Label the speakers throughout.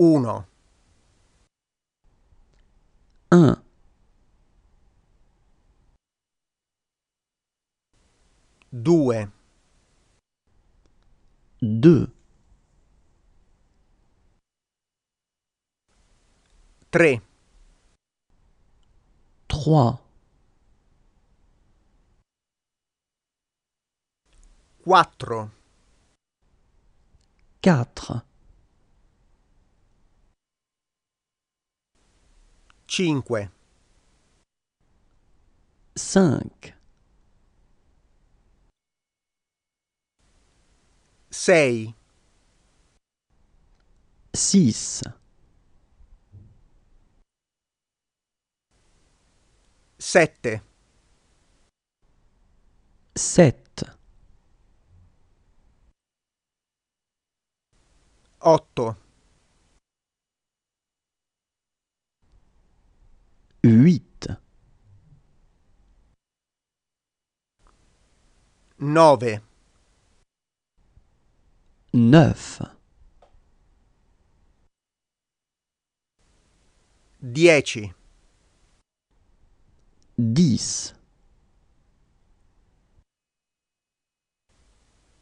Speaker 1: 1 1 2 2 3 3 4 4 5 5
Speaker 2: 6
Speaker 1: 6 7 7 8 Huit. Nove.
Speaker 2: Neuf.
Speaker 1: Dieci.
Speaker 2: Dix.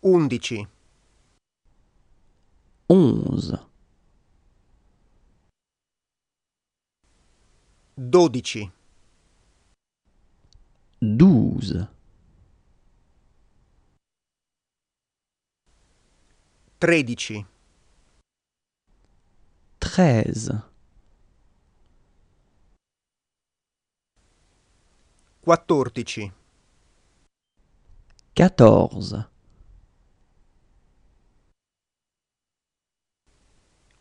Speaker 1: Undici. Onze. dodici
Speaker 2: 12
Speaker 1: tredici
Speaker 2: 13
Speaker 1: quattordici
Speaker 2: 14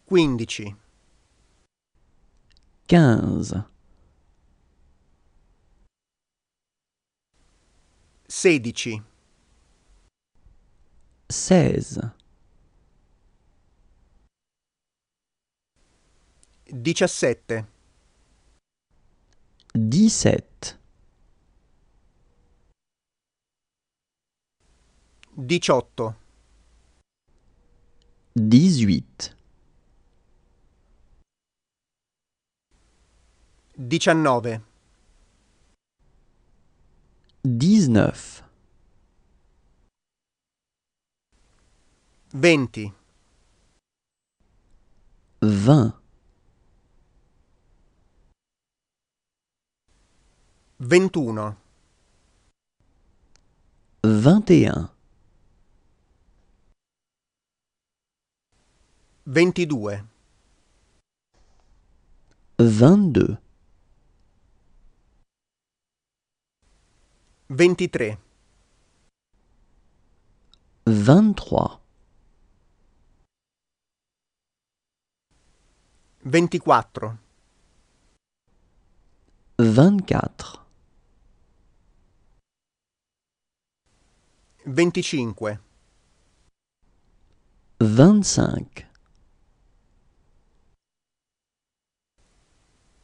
Speaker 1: quindici
Speaker 2: 15
Speaker 1: Sedici.
Speaker 2: Seize.
Speaker 1: Diciassette.
Speaker 2: Dix-sept.
Speaker 1: Diciotto.
Speaker 2: dix
Speaker 1: Diciannove.
Speaker 2: dix-neuf, 20 vingt,
Speaker 1: un
Speaker 2: vingt et un,
Speaker 1: vingt-deux. 23
Speaker 2: 23
Speaker 1: 24 24 25
Speaker 2: 25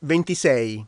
Speaker 1: 26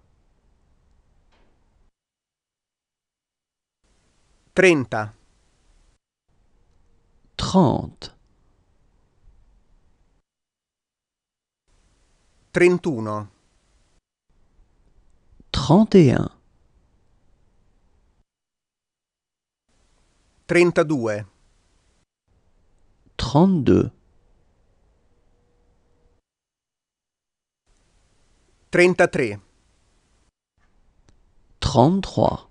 Speaker 1: Trenta.
Speaker 2: Trente.
Speaker 1: Trentuno. Trente et un. Trentadue. Trentadue. Trentatré.
Speaker 2: Trentatré.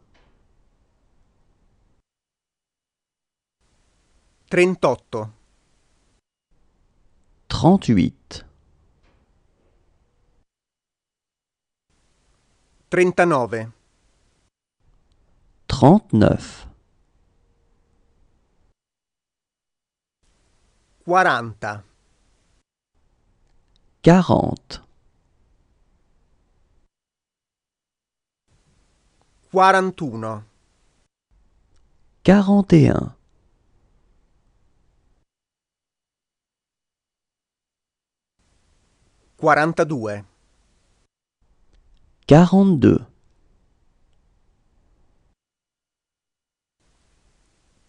Speaker 1: 38
Speaker 2: 38
Speaker 1: 39
Speaker 2: 39
Speaker 1: 40 40 41
Speaker 2: 41
Speaker 1: 42
Speaker 2: 42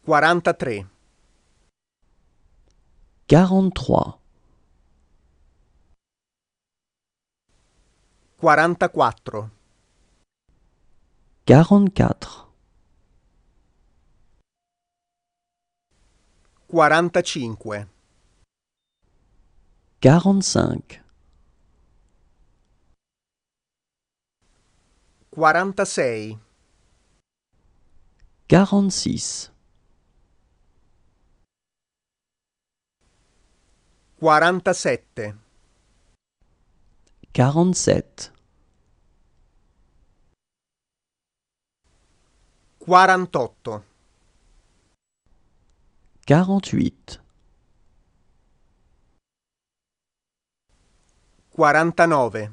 Speaker 1: 43
Speaker 2: 43 44
Speaker 1: 44 45
Speaker 2: 45
Speaker 1: Quarantasei.
Speaker 2: Quarante-six.
Speaker 1: Quarantasette.
Speaker 2: Quarante-sept.
Speaker 1: Quarantotto. Quarantanove.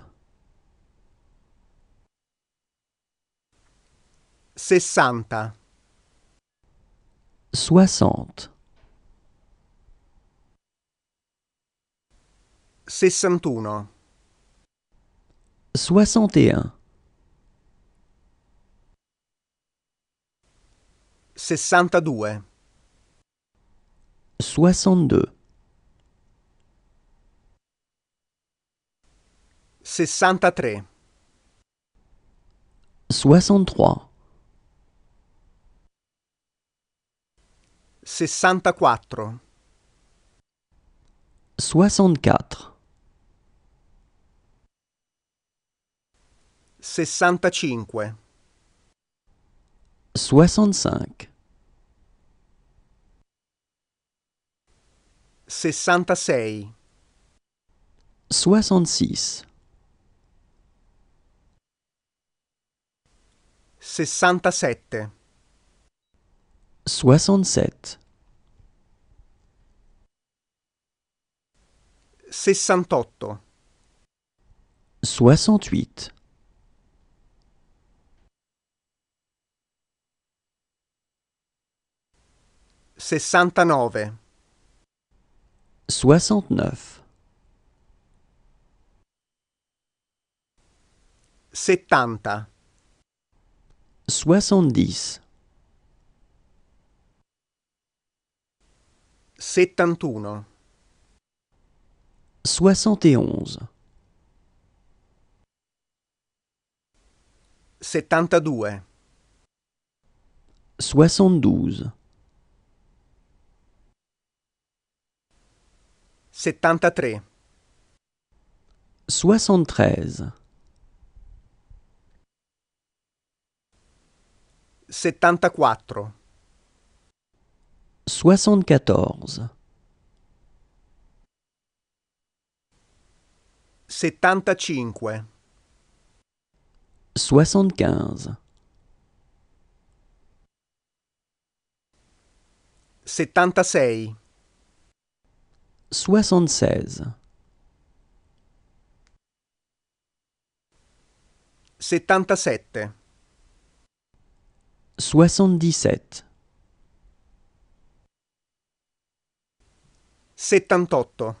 Speaker 1: Soixante.
Speaker 2: Soixante.
Speaker 1: Soixante et un. Soixante-deux.
Speaker 2: Soixante-deux. Soixante-trois.
Speaker 1: 64
Speaker 2: 64
Speaker 1: 65
Speaker 2: 65 66
Speaker 1: 66 67
Speaker 2: 67
Speaker 1: Soixante-huit. 69'
Speaker 2: Soixante-neuf.
Speaker 1: Settanta.
Speaker 2: Soixante-dix. 71
Speaker 1: 72
Speaker 2: 72
Speaker 1: 73
Speaker 2: 73
Speaker 1: 74
Speaker 2: 74
Speaker 1: 75
Speaker 2: 75
Speaker 1: 76
Speaker 2: 76
Speaker 1: 77
Speaker 2: 77
Speaker 1: 78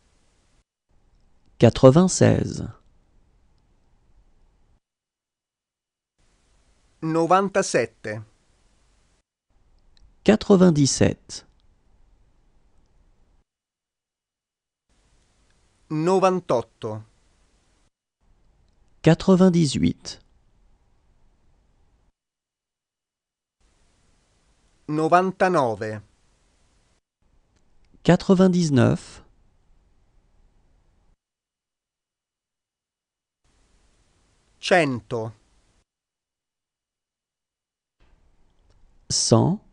Speaker 2: 96
Speaker 1: 97
Speaker 2: 97 98 98 99
Speaker 1: 99 cento.
Speaker 2: Cent.